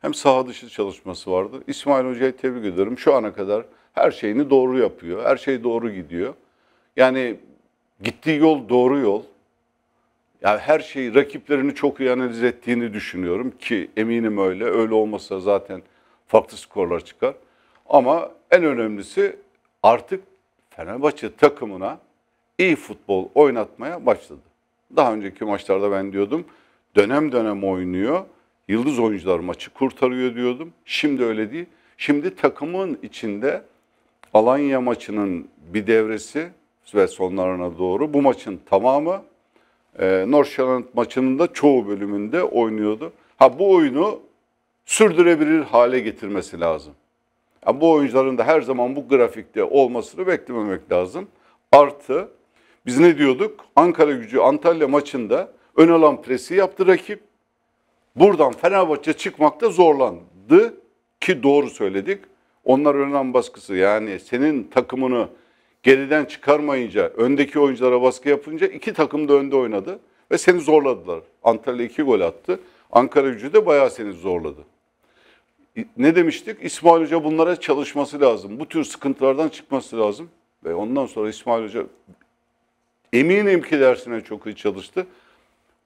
hem saha dışı çalışması vardır. İsmail Hoca'yı tebrik ederim. Şu ana kadar her şeyini doğru yapıyor, her şey doğru gidiyor. Yani gittiği yol doğru yol yani her şeyi rakiplerini çok iyi analiz ettiğini düşünüyorum ki eminim öyle. Öyle olmasa zaten farklı skorlar çıkar. Ama en önemlisi artık Fenerbahçe takımına iyi futbol oynatmaya başladı. Daha önceki maçlarda ben diyordum dönem dönem oynuyor. Yıldız oyuncular maçı kurtarıyor diyordum. Şimdi öyle değil. Şimdi takımın içinde Alanya maçının bir devresi ve sonlarına doğru bu maçın tamamı e, ee, North maçının da çoğu bölümünde oynuyordu. Ha bu oyunu sürdürebilir hale getirmesi lazım. Yani bu oyuncuların da her zaman bu grafikte olmasını beklememek lazım. Artı biz ne diyorduk? Ankara gücü Antalya maçında ön alan presi yaptı rakip. Buradan Fenerbahçe çıkmakta zorlandı ki doğru söyledik. Onlar ön alan baskısı yani senin takımını geriden çıkarmayınca, öndeki oyunculara baskı yapınca iki takım da önde oynadı ve seni zorladılar. Antalya iki gol attı. Ankara gücü de bayağı seni zorladı. Ne demiştik? İsmail Hoca bunlara çalışması lazım. Bu tür sıkıntılardan çıkması lazım. Ve ondan sonra İsmail Hoca eminim ki dersine çok iyi çalıştı.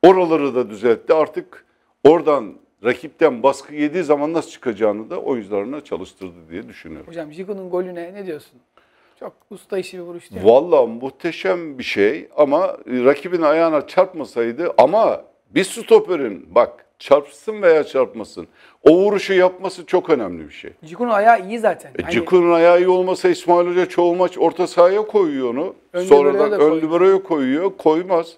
Oraları da düzeltti. Artık oradan rakipten baskı yediği zaman nasıl çıkacağını da oyuncularına çalıştırdı diye düşünüyorum. Hocam Zico'nun golüne ne diyorsun? Çok usta işi bir vuruş değil mi? Valla muhteşem bir şey ama e, rakibin ayağına çarpmasaydı ama bir stoperin bak çarpsın veya çarpmasın o vuruşu yapması çok önemli bir şey. Cikun'un ayağı iyi zaten. E, hani Cikun'un ayağı iyi olmasa İsmail Hoca çoğu maç orta sahaya koyuyor onu. Ön Sonradan ön liberoya koyuyor. Koymaz.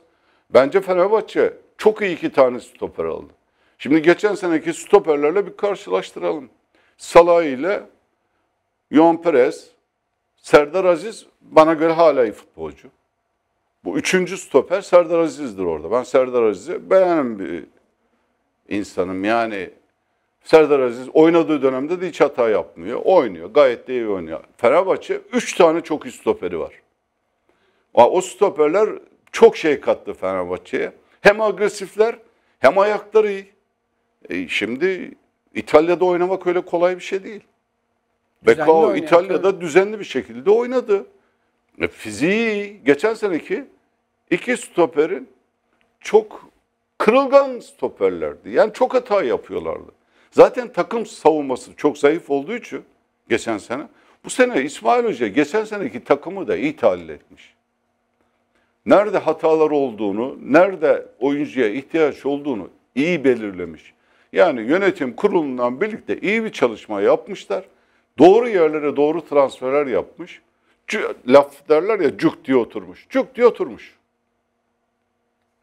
Bence Fenerbahçe çok iyi iki tane stoper aldı. Şimdi geçen seneki stoperlerle bir karşılaştıralım. Salah ile Johan Perez, Serdar Aziz bana göre hala iyi futbolcu. Bu üçüncü stoper Serdar Aziz'dir orada. Ben Serdar Aziz'i beğenen bir insanım. Yani Serdar Aziz oynadığı dönemde de hiç hata yapmıyor. Oynuyor. Gayet de iyi oynuyor. Fenerbahçe üç tane çok iyi stoperi var. O stoperler çok şey kattı Fenerbahçe'ye. Hem agresifler hem ayakları iyi. E şimdi İtalya'da oynamak öyle kolay bir şey değil. Bekao İtalya'da tabii. düzenli bir şekilde oynadı. E, fiziği geçen seneki iki stoperin çok kırılgan stoperlerdi. Yani çok hata yapıyorlardı. Zaten takım savunması çok zayıf olduğu için geçen sene. Bu sene İsmail Hoca geçen seneki takımı da iyi tahlil etmiş. Nerede hatalar olduğunu, nerede oyuncuya ihtiyaç olduğunu iyi belirlemiş. Yani yönetim kurulundan birlikte iyi bir çalışma yapmışlar. Doğru yerlere doğru transferler yapmış. Cü, laf derler ya cuk diye oturmuş. Cuk diye oturmuş.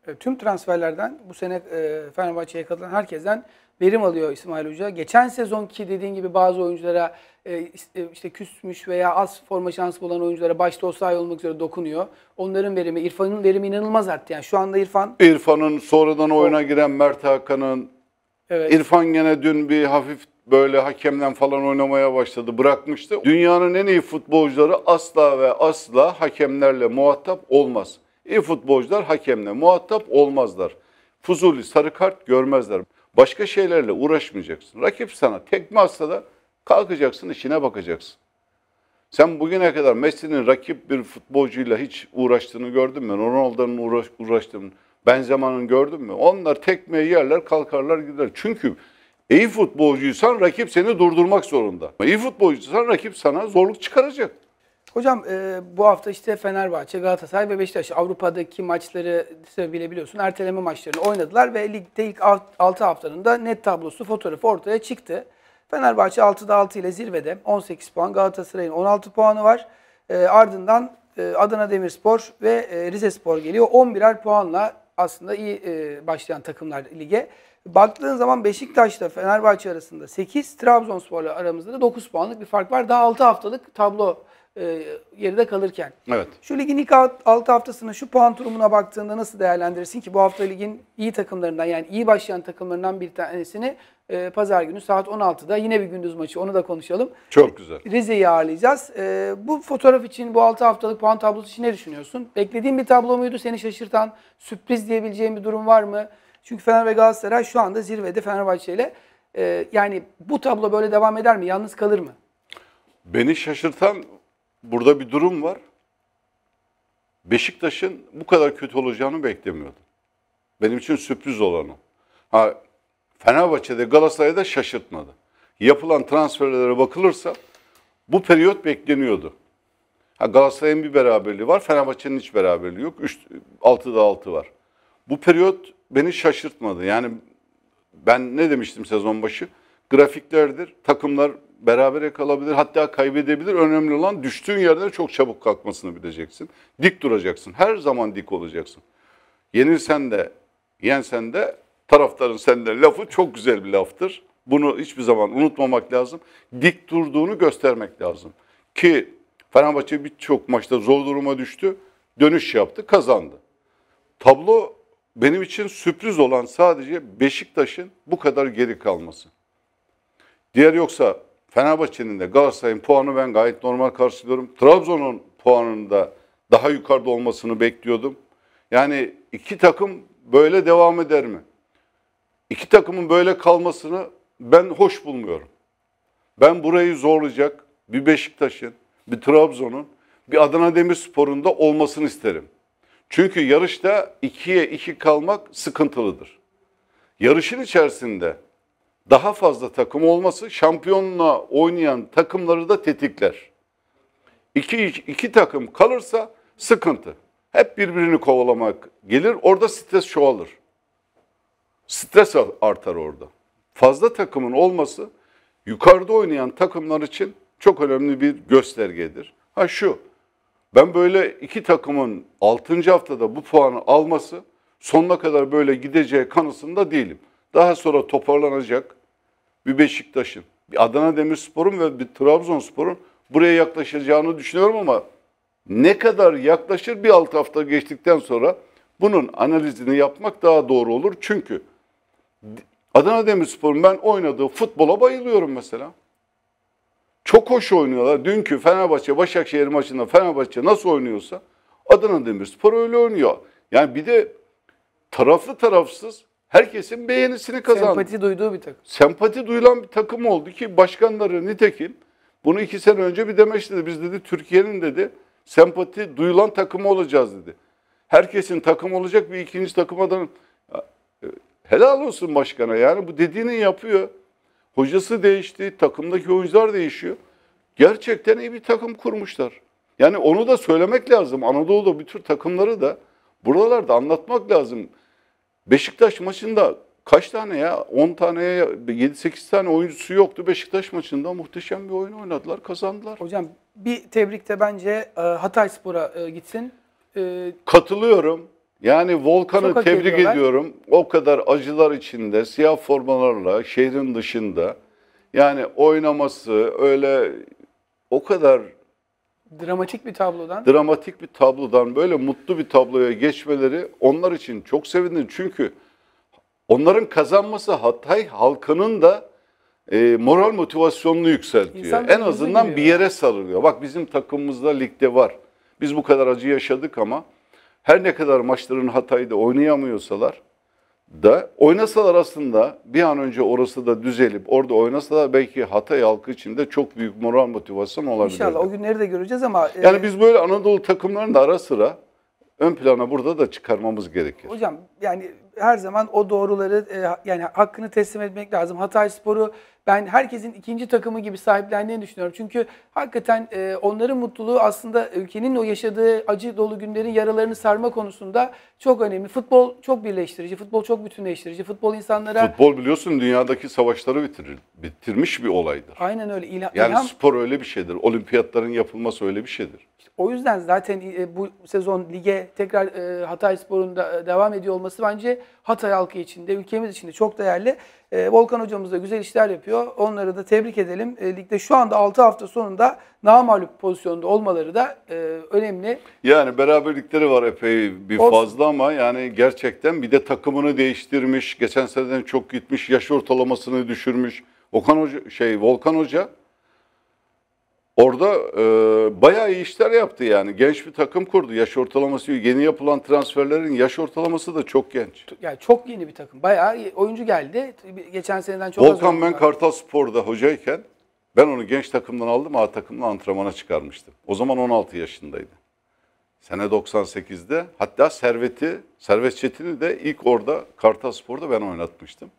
E, tüm transferlerden bu sene e, Fenerbahçe'ye katılan herkesten verim alıyor İsmail Hoca. Geçen sezonki dediğin gibi bazı oyunculara e, e, işte küsmüş veya az forma şansı bulan oyunculara başta Osayi olmak üzere dokunuyor. Onların verimi, İrfan'ın verimi inanılmaz arttı. Yani şu anda İrfan... İrfan'ın sonradan oyuna giren Mert Hakan'ın Evet. İrfan gene dün bir hafif böyle hakemden falan oynamaya başladı, bırakmıştı. Dünyanın en iyi futbolcuları asla ve asla hakemlerle muhatap olmaz. İyi futbolcular hakemle muhatap olmazlar. Fuzuli sarı kart görmezler. Başka şeylerle uğraşmayacaksın. Rakip sana tekme atsa da kalkacaksın, işine bakacaksın. Sen bugüne kadar Messi'nin rakip bir futbolcuyla hiç uğraştığını gördün mü? Ronaldo'nun uğraş, uğraştığını, Benzema'nın gördün mü? Onlar tekmeyi yerler, kalkarlar gider. Çünkü İyi futbolcuysan rakip seni durdurmak zorunda. İyi futbolcuysan rakip sana zorluk çıkaracak. Hocam e, bu hafta işte Fenerbahçe, Galatasaray ve Beşiktaş Avrupa'daki maçları sebebiyle biliyorsun erteleme maçlarını oynadılar ve ligde ilk 6 haftanın da net tablosu fotoğrafı ortaya çıktı. Fenerbahçe 6'da 6 ile zirvede 18 puan, Galatasaray'ın 16 puanı var. E, ardından e, Adana Demirspor ve e, Rize Spor geliyor. 11'er puanla aslında iyi e, başlayan takımlar lige baktığın zaman Beşiktaş'ta Fenerbahçe arasında 8, Trabzonspor'la aramızda da 9 puanlık bir fark var. Daha 6 haftalık tablo e, geride kalırken. Evet. Şu ligin ilk 6 haftasını şu puan durumuna baktığında nasıl değerlendirirsin ki bu hafta ligin iyi takımlarından yani iyi başlayan takımlarından bir tanesini e, pazar günü saat 16'da yine bir gündüz maçı onu da konuşalım. Çok güzel. Rize'yi ağırlayacağız. E, bu fotoğraf için bu 6 haftalık puan tablosu için ne düşünüyorsun? Beklediğin bir tablo muydu seni şaşırtan? Sürpriz diyebileceğin bir durum var mı? Çünkü Fener ve Galatasaray şu anda zirvede Fenerbahçe ile. E, yani bu tablo böyle devam eder mi? Yalnız kalır mı? Beni şaşırtan burada bir durum var. Beşiktaş'ın bu kadar kötü olacağını beklemiyordum. Benim için sürpriz olan o. Ha, Fenerbahçe'de Galatasaray'da şaşırtmadı. Yapılan transferlere bakılırsa bu periyot bekleniyordu. Ha, Galatasaray'ın bir beraberliği var, Fenerbahçe'nin hiç beraberliği yok. 3 6'da 6 var. Bu periyot beni şaşırtmadı. Yani ben ne demiştim sezon başı? Grafiklerdir. Takımlar beraber kalabilir, hatta kaybedebilir. Önemli olan düştüğün yerden çok çabuk kalkmasını bileceksin. Dik duracaksın. Her zaman dik olacaksın. Yenilsen de, yensen de taraftarın senden lafı çok güzel bir laftır. Bunu hiçbir zaman unutmamak lazım. Dik durduğunu göstermek lazım. Ki Fenerbahçe birçok maçta zor duruma düştü. Dönüş yaptı, kazandı. Tablo benim için sürpriz olan sadece Beşiktaş'ın bu kadar geri kalması. Diğer yoksa Fenerbahçe'nin de Galatasaray'ın puanı ben gayet normal karşılıyorum. Trabzon'un puanında daha yukarıda olmasını bekliyordum. Yani iki takım böyle devam eder mi? İki takımın böyle kalmasını ben hoş bulmuyorum. Ben burayı zorlayacak bir Beşiktaş'ın, bir Trabzon'un, bir Adana Demirspor'un da olmasını isterim. Çünkü yarışta ikiye iki kalmak sıkıntılıdır. Yarışın içerisinde daha fazla takım olması şampiyonla oynayan takımları da tetikler. İki, iki takım kalırsa sıkıntı. Hep birbirini kovalamak gelir. Orada stres çoğalır. Stres artar orada. Fazla takımın olması yukarıda oynayan takımlar için çok önemli bir göstergedir. Ha şu, ben böyle iki takımın 6. haftada bu puanı alması sonuna kadar böyle gideceği kanısında değilim. Daha sonra toparlanacak bir Beşiktaş'ın, bir Adana Demirspor'un ve bir Trabzonspor'un buraya yaklaşacağını düşünüyorum ama ne kadar yaklaşır bir alt hafta geçtikten sonra bunun analizini yapmak daha doğru olur. Çünkü Adana Demirspor'un ben oynadığı futbola bayılıyorum mesela. Çok hoş oynuyorlar. Dünkü Fenerbahçe Başakşehir maçında Fenerbahçe nasıl oynuyorsa Adana Demirspor öyle oynuyor. Yani bir de taraflı tarafsız herkesin beğenisini kazandı. Sempati duyduğu bir takım. Sempati duyulan bir takım oldu ki başkanları nitekim bunu iki sene önce bir demeç dedi. Biz dedi Türkiye'nin dedi sempati duyulan takımı olacağız dedi. Herkesin takım olacak bir ikinci takım adamı. E, helal olsun başkana yani bu dediğini yapıyor. Hocası değişti, takımdaki oyuncular değişiyor. Gerçekten iyi bir takım kurmuşlar. Yani onu da söylemek lazım. Anadolu'da bütün takımları da buralarda anlatmak lazım. Beşiktaş maçında kaç tane ya? 10 tane ya 7-8 tane oyuncusu yoktu. Beşiktaş maçında muhteşem bir oyun oynadılar, kazandılar. Hocam bir tebrik de bence e, Hatay Spor'a e, gitsin. E, Katılıyorum. Yani Volkan'ı tebrik ediyorum. O kadar acılar içinde, siyah formalarla, şehrin dışında. Yani oynaması öyle o kadar Dramatik bir tablodan. dramatik bir tablodan böyle mutlu bir tabloya geçmeleri onlar için çok sevindim. Çünkü onların kazanması Hatay halkının da e, moral motivasyonunu yükseltiyor. İnsan en azından giriyor. bir yere sarılıyor. Bak bizim takımımızda ligde var. Biz bu kadar acı yaşadık ama her ne kadar maçların Hatay'da oynayamıyorsalar da oynasalar aslında bir an önce orası da düzelip orada oynasalar belki Hatay halkı için de çok büyük moral motivasyon olabilir. İnşallah o günleri de göreceğiz ama... E... Yani biz böyle Anadolu takımlarını da ara sıra ön plana burada da çıkarmamız gerekir. Hocam yani her zaman o doğruları e, yani hakkını teslim etmek lazım. Hatay Spor'u ben herkesin ikinci takımı gibi sahiplendiğini düşünüyorum. Çünkü hakikaten e, onların mutluluğu aslında ülkenin o yaşadığı acı dolu günlerin yaralarını sarma konusunda çok önemli. Futbol çok birleştirici, futbol çok bütünleştirici. Futbol insanlara... Futbol biliyorsun dünyadaki savaşları bitirir, bitirmiş bir olaydır. Aynen öyle. İlha, yani ilham... spor öyle bir şeydir. Olimpiyatların yapılması öyle bir şeydir. O yüzden zaten e, bu sezon lige tekrar e, Hatay Spor'un da e, devam ediyor olması bence Hatay halkı için de ülkemiz için de çok değerli. Volkan hocamız da güzel işler yapıyor. Onları da tebrik edelim. Ligde şu anda 6 hafta sonunda namalup pozisyonda olmaları da önemli. Yani beraberlikleri var epey bir fazla ama yani gerçekten bir de takımını değiştirmiş. Geçen seneden çok gitmiş. Yaş ortalamasını düşürmüş. Okan Hoca şey Volkan Hoca Orada e, bayağı iyi işler yaptı yani. Genç bir takım kurdu. Yaş ortalaması yeni yapılan transferlerin yaş ortalaması da çok genç. Yani çok yeni bir takım. Bayağı oyuncu geldi. Geçen seneden çok Volkan az ben Kartal Spor'da hocayken ben onu genç takımdan aldım A takımla antrenmana çıkarmıştım. O zaman 16 yaşındaydı. Sene 98'de hatta Servet'i, Servet Çetin'i de ilk orada Kartal Spor'da ben oynatmıştım.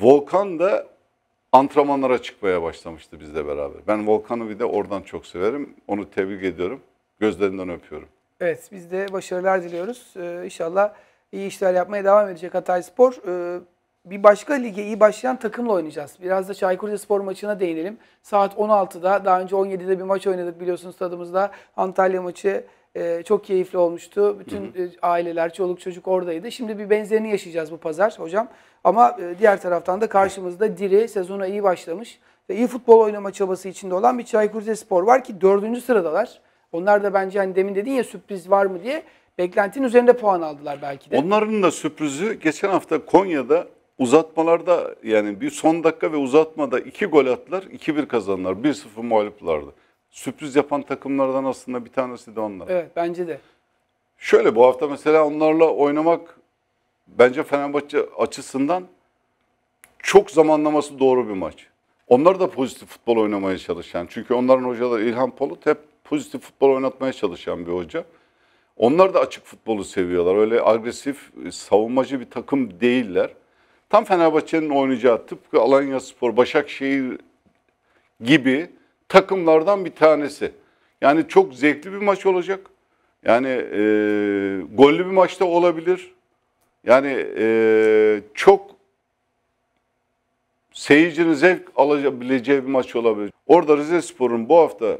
Volkan da antrenmanlara çıkmaya başlamıştı bizle beraber. Ben Volkan'ı bir de oradan çok severim. Onu tebrik ediyorum. Gözlerinden öpüyorum. Evet biz de başarılar diliyoruz. Ee, inşallah iyi işler yapmaya devam edecek Hatay Spor. Ee, bir başka lige iyi başlayan takımla oynayacağız. Biraz da Çaykur Rizespor maçına değinelim. Saat 16'da daha önce 17'de bir maç oynadık biliyorsunuz stadımızda. Antalya maçı ee, çok keyifli olmuştu. Bütün hı hı. E, aileler, çoluk çocuk oradaydı. Şimdi bir benzerini yaşayacağız bu pazar hocam. Ama e, diğer taraftan da karşımızda diri, sezona iyi başlamış ve iyi futbol oynama çabası içinde olan bir Çaykur Rizespor var ki dördüncü sıradalar. Onlar da bence hani demin dedin ya sürpriz var mı diye beklentinin üzerinde puan aldılar belki de. Onların da sürprizi geçen hafta Konya'da uzatmalarda yani bir son dakika ve uzatmada iki gol attılar, 2-1 kazandılar. 1-0 mağluplardı sürpriz yapan takımlardan aslında bir tanesi de onlar. Evet bence de. Şöyle bu hafta mesela onlarla oynamak bence Fenerbahçe açısından çok zamanlaması doğru bir maç. Onlar da pozitif futbol oynamaya çalışan. Çünkü onların hocaları İlhan Polut hep pozitif futbol oynatmaya çalışan bir hoca. Onlar da açık futbolu seviyorlar. Öyle agresif, e, savunmacı bir takım değiller. Tam Fenerbahçe'nin oynayacağı tıpkı Alanya Spor, Başakşehir gibi takımlardan bir tanesi. Yani çok zevkli bir maç olacak. Yani e, gollü bir maçta olabilir. Yani e, çok seyircinin zevk alabileceği bir maç olabilir. Orada Rize Spor'un bu hafta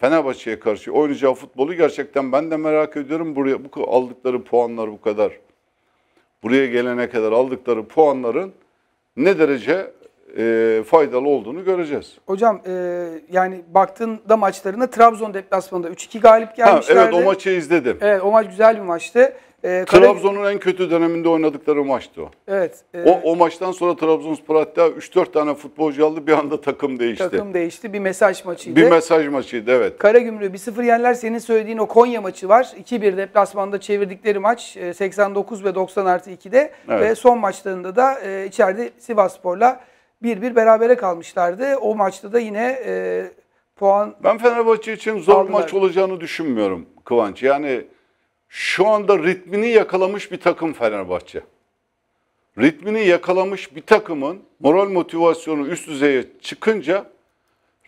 Fenerbahçe'ye karşı oynayacağı futbolu gerçekten ben de merak ediyorum. Buraya bu aldıkları puanlar bu kadar. Buraya gelene kadar aldıkları puanların ne derece e, faydalı olduğunu göreceğiz. Hocam e, yani baktığında maçlarına Trabzon deplasmanında 3-2 galip gelmişlerdi. Ha, evet o maçı izledim. Evet o maç güzel bir maçtı. E, Trabzon'un en kötü döneminde oynadıkları maçtı o. Evet. E, o, o maçtan sonra Trabzonspor hatta 3-4 tane futbolcu aldı bir anda takım değişti. Takım değişti. Bir mesaj maçıydı. Bir mesaj maçıydı evet. Karagümrük 1-0 yerler senin söylediğin o Konya maçı var. 2-1 deplasmanda çevirdikleri maç 89 e, ve 90 artı 2'de evet. ve son maçlarında da e, içeride Sivasspor'la bir bir berabere kalmışlardı. O maçta da yine e, puan... Ben Fenerbahçe için zor aldılar. maç olacağını düşünmüyorum Kıvanç. Yani şu anda ritmini yakalamış bir takım Fenerbahçe. Ritmini yakalamış bir takımın moral motivasyonu üst düzeye çıkınca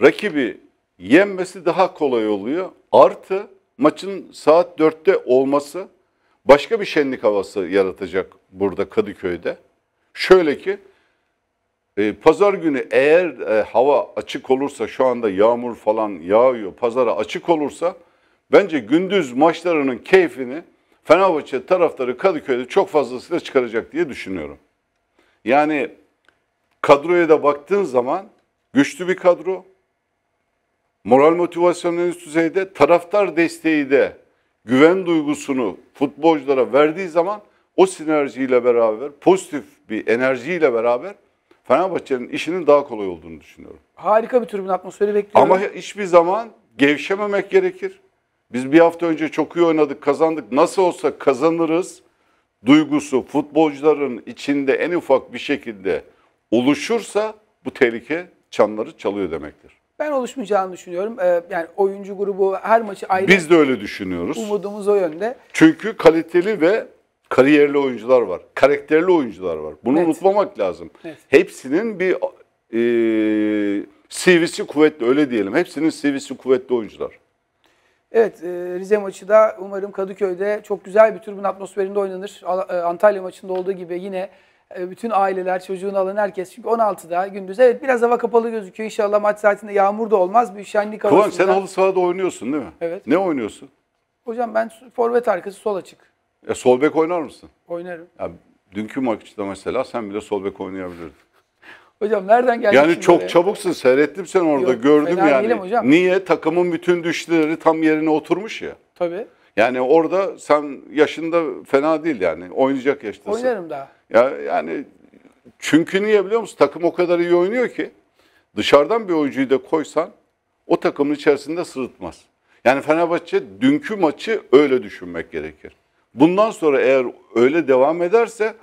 rakibi yenmesi daha kolay oluyor. Artı maçın saat dörtte olması başka bir şenlik havası yaratacak burada Kadıköy'de. Şöyle ki ee, pazar günü eğer e, hava açık olursa şu anda yağmur falan yağıyor pazara açık olursa bence gündüz maçlarının keyfini Fenerbahçe taraftarı Kadıköy'de çok fazlasıyla çıkaracak diye düşünüyorum. Yani kadroya da baktığın zaman güçlü bir kadro. Moral motivasyonu üst düzeyde, taraftar desteği de güven duygusunu futbolculara verdiği zaman o sinerjiyle beraber, pozitif bir enerjiyle beraber Fenerbahçe'nin işinin daha kolay olduğunu düşünüyorum. Harika bir tribün atmosferi bekliyorum. Ama hiçbir zaman gevşememek gerekir. Biz bir hafta önce çok iyi oynadık, kazandık. Nasıl olsa kazanırız duygusu futbolcuların içinde en ufak bir şekilde oluşursa bu tehlike çanları çalıyor demektir. Ben oluşmayacağını düşünüyorum. Ee, yani oyuncu grubu her maçı ayrı. Biz de öyle düşünüyoruz. Umudumuz o yönde. Çünkü kaliteli ve kariyerli oyuncular var, karakterli oyuncular var. Bunu evet. unutmamak lazım. Evet. Hepsinin bir e, CV'si kuvvetli öyle diyelim. Hepsinin CV'si kuvvetli oyuncular. Evet e, Rize maçı da umarım Kadıköy'de çok güzel bir türbün atmosferinde oynanır. E, Antalya maçında olduğu gibi yine e, bütün aileler, çocuğunu alan herkes. Çünkü 16'da gündüz. Evet biraz hava kapalı gözüküyor. İnşallah maç saatinde yağmur da olmaz. Bir şenlik havasında. Kıvan sen halı sahada oynuyorsun değil mi? Evet. Ne oynuyorsun? Hocam ben forvet arkası sol açık. E, sol bek oynar mısın? Oynarım. Ya, dünkü maçta mesela sen bile sol bek oynayabilirdin. Hocam nereden geldi? Yani çok buraya? çabuksun. Seyrettim sen orada. Yok, gördüm yani. Hocam. Niye? Takımın bütün düşleri tam yerine oturmuş ya. Tabii. Yani orada sen yaşında fena değil yani. Oynayacak yaştasın. Oynarım daha. Ya, yani çünkü niye biliyor musun? Takım o kadar iyi oynuyor ki dışarıdan bir oyuncuyu da koysan o takımın içerisinde sırıtmaz. Yani Fenerbahçe dünkü maçı öyle düşünmek gerekir. Bundan sonra eğer öyle devam ederse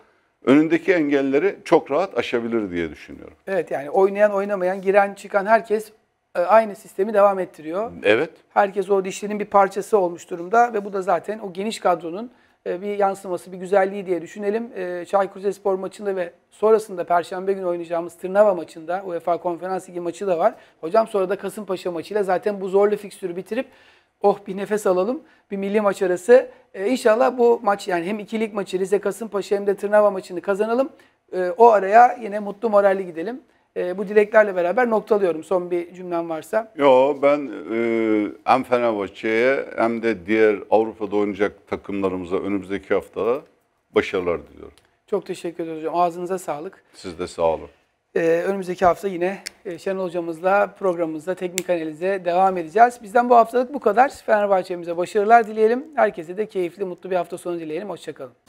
önündeki engelleri çok rahat aşabilir diye düşünüyorum. Evet yani oynayan oynamayan giren çıkan herkes e, aynı sistemi devam ettiriyor. Evet. Herkes o dişlinin bir parçası olmuş durumda ve bu da zaten o geniş kadronun e, bir yansıması, bir güzelliği diye düşünelim. E, Çaykur Rizespor maçında ve sonrasında Perşembe günü oynayacağımız Tırnava maçında UEFA Konferans Ligi maçı da var. Hocam sonra da Kasımpaşa maçıyla zaten bu zorlu fikstürü bitirip oh bir nefes alalım. Bir milli maç arası. E, inşallah bu maç yani hem ikilik maçı Rize Kasımpaşa hem de Tırnava maçını kazanalım. E, o araya yine mutlu moralli gidelim. E, bu dileklerle beraber noktalıyorum son bir cümlem varsa. Yo ben e, hem Fenerbahçe'ye hem de diğer Avrupa'da oynayacak takımlarımıza önümüzdeki hafta başarılar diliyorum. Çok teşekkür ederim hocam. Ağzınıza sağlık. Siz de sağ olun. Ee, önümüzdeki hafta yine e, Şenol hocamızla programımızda teknik analize devam edeceğiz. Bizden bu haftalık bu kadar. Fenerbahçe'mize başarılar dileyelim. Herkese de keyifli, mutlu bir hafta sonu dileyelim. Hoşçakalın.